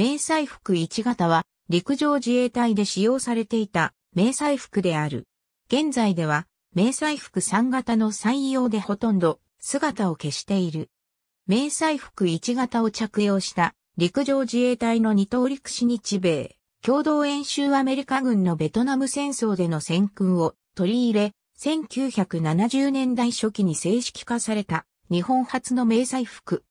迷彩服1型は陸上自衛隊で使用されていた迷彩服である。現在では迷彩服3型の採用でほとんど姿を消している。迷彩服1型を着用した陸上自衛隊の二等陸士日米共同演習アメリカ軍のベトナム戦争での戦訓を取り入れ、1970年代初期に正式化された日本初の迷彩服。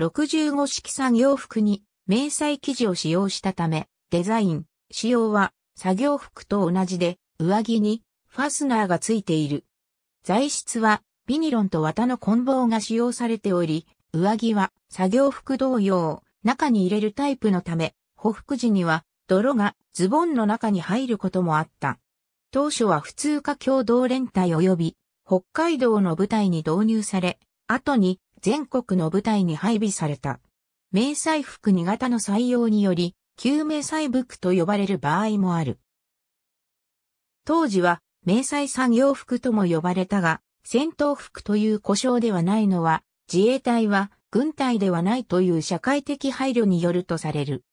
65式産業服に明細生地を使用したため、デザイン、仕様は作業服と同じで、上着にファスナーがついている。材質はビニロンと綿の梱包が使用されており、上着は作業服同様、中に入れるタイプのため、補服時には泥がズボンの中に入ることもあった。当初は普通科共同連隊及び北海道の部隊に導入され、後に全国の部隊に配備された。迷彩服2型の採用により、旧迷彩服と呼ばれる場合もある。当時は、迷彩産業服とも呼ばれたが、戦闘服という故障ではないのは、自衛隊は軍隊ではないという社会的配慮によるとされる。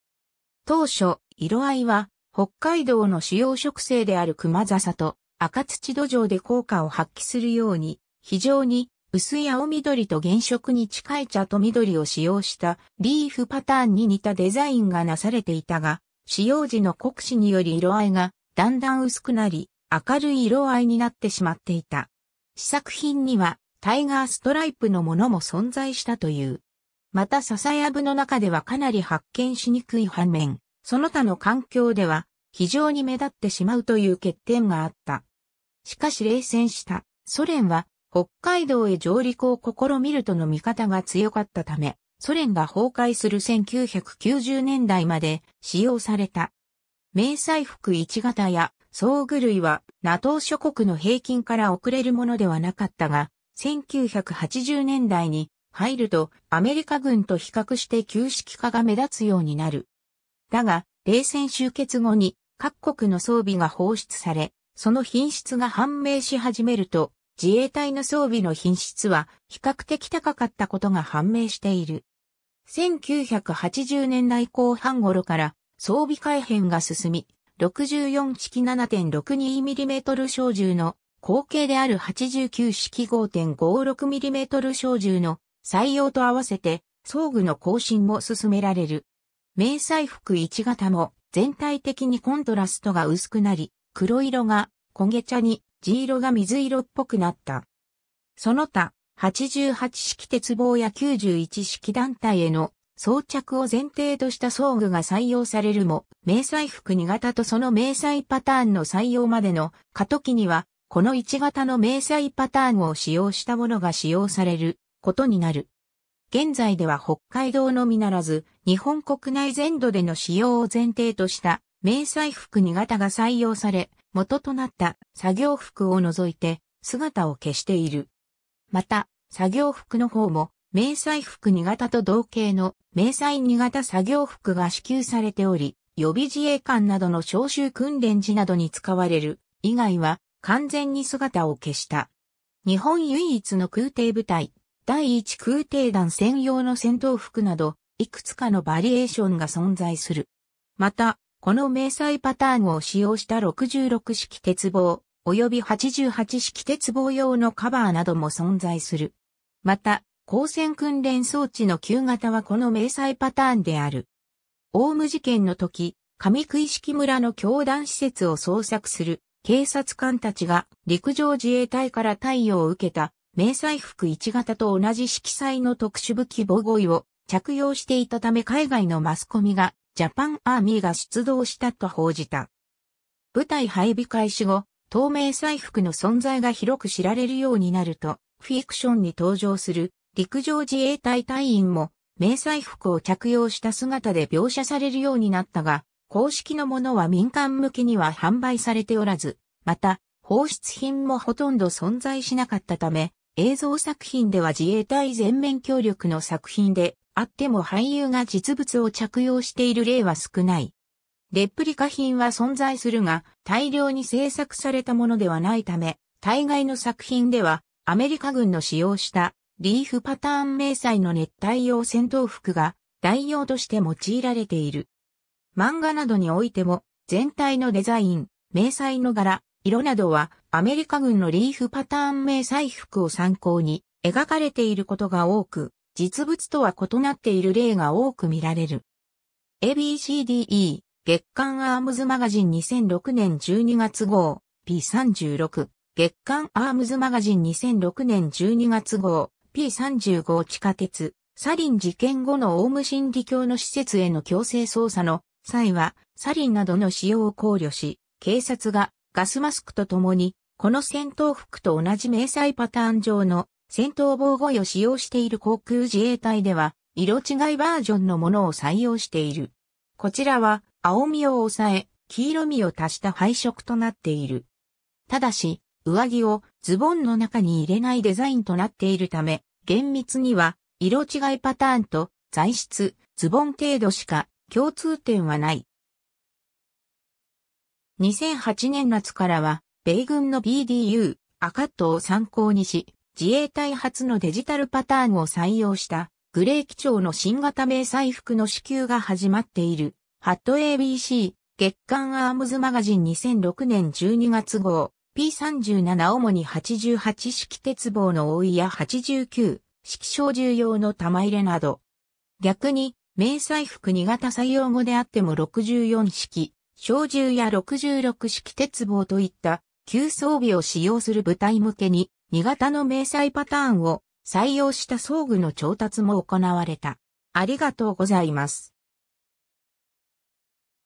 当初、色合いは、北海道の主要植生である熊笹と赤土土壌で効果を発揮するように、非常に薄い青緑と原色に近い茶と緑を使用したリーフパターンに似たデザインがなされていたが、使用時の酷使により色合いがだんだん薄くなり、明るい色合いになってしまっていた。試作品にはタイガーストライプのものも存在したという。また笹やぶの中ではかなり発見しにくい反面、その他の環境では非常に目立ってしまうという欠点があった。しかし冷戦したソ連は北海道へ上陸を試みるとの見方が強かったため、ソ連が崩壊する1990年代まで使用された。迷彩服1型や装具類は NATO 諸国の平均から遅れるものではなかったが、1980年代に入るとアメリカ軍と比較して旧式化が目立つようになる。だが、冷戦終結後に各国の装備が放出され、その品質が判明し始めると、自衛隊の装備の品質は比較的高かったことが判明している。1980年代後半頃から装備改変が進み、64式 7.62mm 小銃の後継である89式 5.56mm 小銃の採用と合わせて装具の更新も進められる。迷彩服1型も全体的にコントラストが薄くなり、黒色が焦げ茶に地色が水色っぽくなった。その他、88式鉄棒や91式団体への装着を前提とした装具が採用されるも、迷彩服2型とその迷彩パターンの採用までの過渡期には、この1型の迷彩パターンを使用したものが使用されることになる。現在では北海道のみならず、日本国内全土での使用を前提とした迷彩服2型が採用され、元となった作業服を除いて姿を消している。また、作業服の方も、明細服2型と同型の明細2型作業服が支給されており、予備自衛官などの招集訓練時などに使われる以外は完全に姿を消した。日本唯一の空挺部隊、第1空挺団専用の戦闘服など、いくつかのバリエーションが存在する。また、この迷彩パターンを使用した66式鉄棒、及び88式鉄棒用のカバーなども存在する。また、光線訓練装置の旧型はこの迷彩パターンである。オウム事件の時、上杭式村の教団施設を捜索する警察官たちが陸上自衛隊から対応を受けた迷彩服1型と同じ色彩の特殊武器防護衣を着用していたため海外のマスコミがジャパンアーミーが出動したと報じた。部隊配備開始後、透明彩服の存在が広く知られるようになると、フィクションに登場する陸上自衛隊隊員も、迷彩服を着用した姿で描写されるようになったが、公式のものは民間向けには販売されておらず、また、放出品もほとんど存在しなかったため、映像作品では自衛隊全面協力の作品であっても俳優が実物を着用している例は少ない。レプリカ品は存在するが、大量に制作されたものではないため、大概の作品では、アメリカ軍の使用したリーフパターン迷彩の熱帯用戦闘服が代用として用いられている。漫画などにおいても、全体のデザイン、迷彩の柄、色などはアメリカ軍のリーフパターン迷彩服を参考に描かれていることが多く、実物とは異なっている例が多く見られる。ABCDE 月刊アームズマガジン2006年12月号 P36 月刊アームズマガジン2006年12月号 P35 地下鉄サリン事件後のオウム真理教の施設への強制捜査の際はサリンなどの使用を考慮し警察がガスマスクとともにこの戦闘服と同じ迷彩パターン上の戦闘防護衣を使用している航空自衛隊では、色違いバージョンのものを採用している。こちらは、青みを抑え、黄色みを足した配色となっている。ただし、上着をズボンの中に入れないデザインとなっているため、厳密には、色違いパターンと材質、ズボン程度しか共通点はない。2008年夏からは、米軍の BDU、赤とを参考にし、自衛隊初のデジタルパターンを採用したグレー基調の新型迷彩服の支給が始まっている。ハット ABC 月刊アームズマガジン2006年12月号 P37 主に88式鉄棒の覆いや89式小銃用の玉入れなど逆に迷彩服2型採用後であっても64式小銃や66式鉄棒といった旧装備を使用する部隊向けに2型の明細パターンを採用した装具の調達も行われた。ありがとうございます。